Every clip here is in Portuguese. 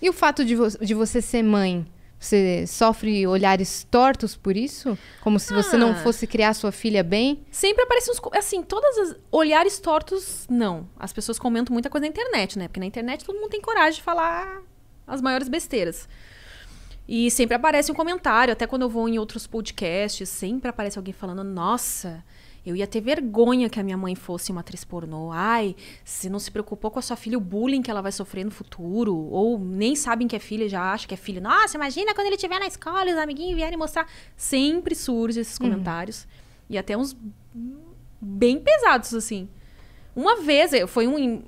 E o fato de, vo de você ser mãe? Você sofre olhares tortos por isso? Como se você não ah. fosse criar sua filha bem? Sempre aparecem uns. Assim, todas as. Olhares tortos, não. As pessoas comentam muita coisa na internet, né? Porque na internet todo mundo tem coragem de falar as maiores besteiras. E sempre aparece um comentário, até quando eu vou em outros podcasts, sempre aparece alguém falando: Nossa, eu ia ter vergonha que a minha mãe fosse uma atriz pornô. Ai, se não se preocupou com a sua filha, o bullying que ela vai sofrer no futuro. Ou nem sabem que é filha, já acha que é filho. Nossa, imagina quando ele estiver na escola e os amiguinhos vierem mostrar. Sempre surgem esses uhum. comentários. Uhum. E até uns bem pesados, assim. Uma vez, eh, foi um.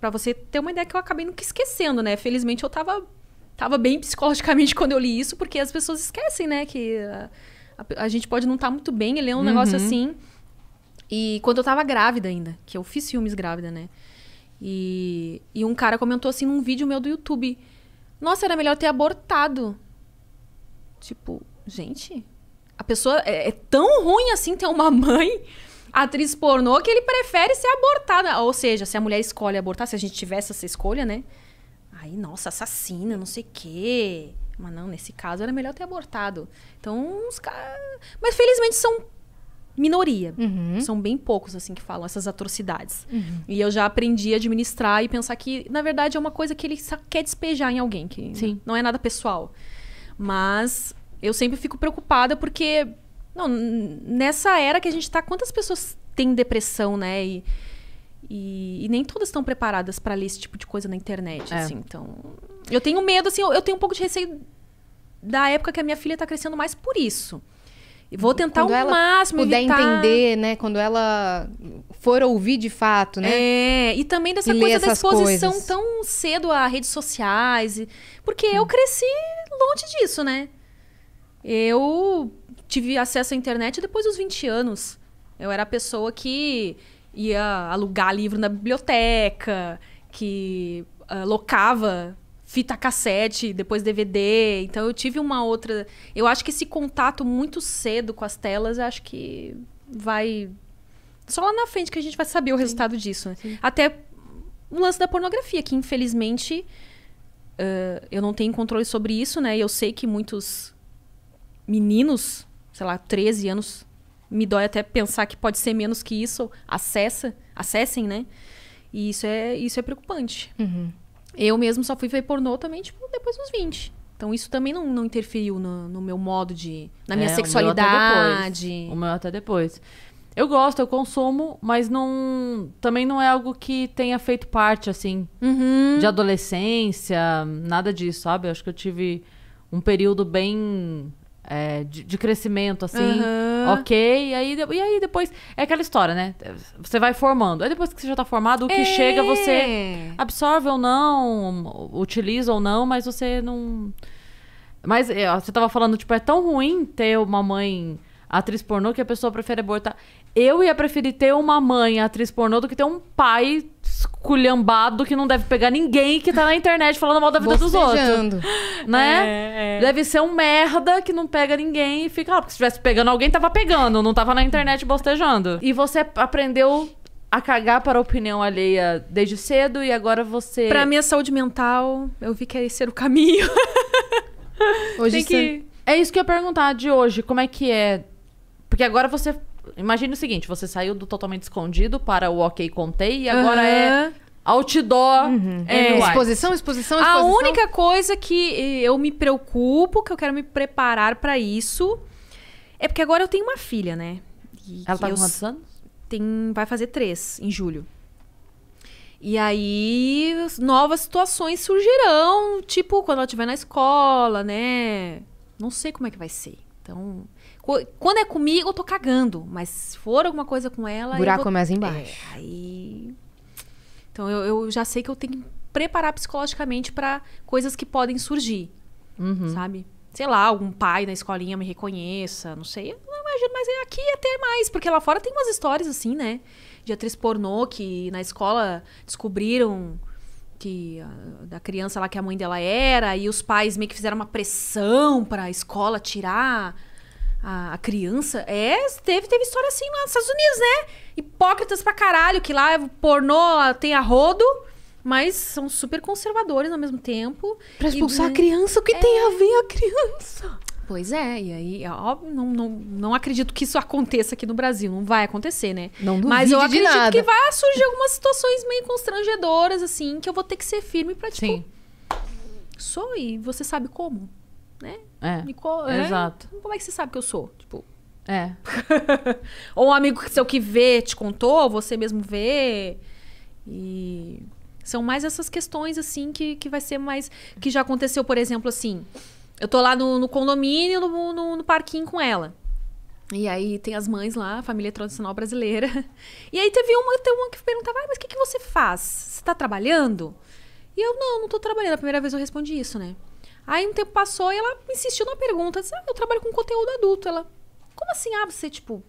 Pra você ter uma ideia que eu acabei nunca esquecendo, né? Felizmente eu tava, tava bem psicologicamente quando eu li isso, porque as pessoas esquecem, né? Que a, a, a gente pode não estar tá muito bem e ler um uhum. negócio assim. E quando eu tava grávida ainda, que eu fiz filmes grávida, né? E, e um cara comentou assim num vídeo meu do YouTube: Nossa, era melhor ter abortado. Tipo, gente, a pessoa é, é tão ruim assim ter uma mãe atriz pornô que ele prefere ser abortada. Ou seja, se a mulher escolhe abortar, se a gente tivesse essa escolha, né? Aí, nossa, assassina, não sei o quê. Mas não, nesse caso era melhor ter abortado. Então, os caras. Mas felizmente são minoria. Uhum. São bem poucos, assim, que falam essas atrocidades. Uhum. E eu já aprendi a administrar e pensar que, na verdade, é uma coisa que ele só quer despejar em alguém, que Sim. não é nada pessoal. Mas eu sempre fico preocupada porque, não, nessa era que a gente está quantas pessoas têm depressão, né? E, e, e nem todas estão preparadas para ler esse tipo de coisa na internet, é. assim. Então, eu tenho medo, assim, eu, eu tenho um pouco de receio da época que a minha filha está crescendo mais por isso. Vou tentar quando o ela máximo puder evitar. entender, né? Quando ela for ouvir de fato, né? É, e também dessa e coisa da exposição coisas. tão cedo a redes sociais. E... Porque eu cresci longe disso, né? Eu tive acesso à internet depois dos 20 anos. Eu era a pessoa que ia alugar livro na biblioteca, que uh, locava fita cassete, depois DVD. Então eu tive uma outra. Eu acho que esse contato muito cedo com as telas, acho que vai. Só lá na frente que a gente vai saber o Sim. resultado disso. Né? Até o lance da pornografia, que infelizmente uh, eu não tenho controle sobre isso, né? E eu sei que muitos meninos, sei lá, 13 anos, me dói até pensar que pode ser menos que isso, acessa, acessem, né? E isso é, isso é preocupante. Uhum. Eu mesmo só fui ver pornô também, tipo, depois dos 20. Então isso também não, não interferiu no, no meu modo de. na minha é, sexualidade. O meu, até depois. Eu gosto, eu consumo, mas não. Também não é algo que tenha feito parte, assim, uhum. de adolescência, nada disso, sabe? Eu acho que eu tive um período bem é, de, de, crescimento, assim, uhum. ok. E aí, e aí depois. É aquela história, né? Você vai formando. Aí depois que você já tá formado, o que é. chega você absorve ou não, utiliza ou não, mas você não. Mas é, você tava falando, tipo, é tão ruim ter uma mãe atriz pornô que a pessoa prefere abortar. Eu ia preferir ter uma mãe atriz pornô do que ter um pai esculhambado que não deve pegar ninguém que tá na internet falando mal da vida dos outros. Né? É, é. Deve ser um merda que não pega ninguém e fica lá. Ah, porque se estivesse pegando alguém, tava pegando, não tava na internet bostejando. E você aprendeu a cagar para a opinião alheia desde cedo e agora você. Pra minha saúde mental, eu vi que é esse era o caminho. Hoje Tem que. É isso que eu ia perguntar de hoje. Como é que é porque agora você. Imagina o seguinte: você saiu do totalmente escondido para o ok, contei, e agora uhum. é outdoor. Uhum. É, exposição, exposição, exposição. A única coisa que eh, eu me preocupo, que eu quero me preparar para isso, é porque agora eu tenho uma filha, né? E Ela tá com quantos anos? Tem, vai fazer três em julho. E aí, novas situações surgirão, tipo, quando ela estiver na escola, né? Não sei como é que vai ser. Então, quando é comigo, eu tô cagando. Mas se for alguma coisa com ela. O buraco vou... é mais embaixo. É, aí. Então, eu, eu, já sei que eu tenho que preparar psicologicamente para coisas que podem surgir. Uhum. Sabe? Sei lá, algum pai na escolinha me reconheça, não sei. Eu não imagino, mas é aqui até mais, porque lá fora tem umas histórias assim, né? De atriz pornô que na escola descobriram que ah, da criança lá que a mãe dela era e os pais meio que fizeram uma pressão para a escola tirar a, a, criança. É, teve, teve história assim lá nos Estados Unidos, né? Hipócritas pra caralho, que lá pornô tem arrodo mas são super conservadores ao mesmo tempo. Pra expulsar e, a né criança, o que é... tem a é. ver a criança? Pois é, e aí, é óbvio, não, não, não acredito que isso aconteça aqui no Brasil. Não vai acontecer, né? Não Mas eu acredito nada. que vai surgir algumas situações meio constrangedoras, assim, que eu vou ter que ser firme pra, tipo... Sim. Sou e você sabe como, né? É, Nico, é, exato. Como é que você sabe que eu sou? Tipo... É. Ou um amigo seu que vê, te contou, você mesmo vê. E... São mais essas questões, assim, que, que vai ser mais... Que já aconteceu, por exemplo, assim... Eu tô lá no, no condomínio, no, no, no, parquinho com ela. E aí tem as mães lá, família tradicional brasileira. E aí teve uma, teve uma que perguntava, ah, mas o que, que você faz? Você tá trabalhando? E eu, não, não tô trabalhando. A primeira vez eu respondi isso, né? Aí um tempo passou e ela insistiu na pergunta. Disse, ah, eu trabalho com conteúdo adulto. Ela, como assim? Ah, você, tipo,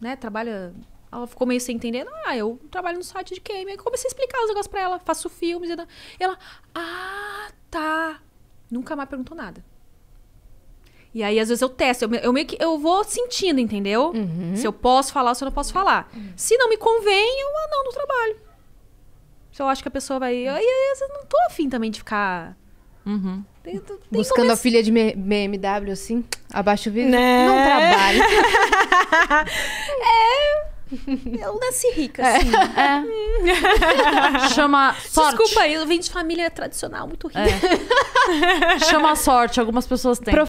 né, trabalha... Ela ficou meio sem entender. Ah, eu trabalho no site de game. Aí eu comecei a explicar os negócios pra ela. Faço filmes. E ela, ah, tá. Nunca mais perguntou nada. E aí, às vezes, eu testo. Eu, eu meio que eu vou sentindo, entendeu? Uhum. Se eu posso falar ou se eu não posso falar. Uhum. Se não me convém, eu não no trabalho. Se eu acho que a pessoa vai. Aí, eu não tô afim também de ficar. Uhum. Tem, tem Buscando a filha de BMW, assim, abaixo o vidro. Né? Não trabalho. é. Eu nasci rica, assim. É. É. Chama sorte. Desculpa aí, eu venho de família tradicional muito rica. É. Chama sorte, algumas pessoas têm.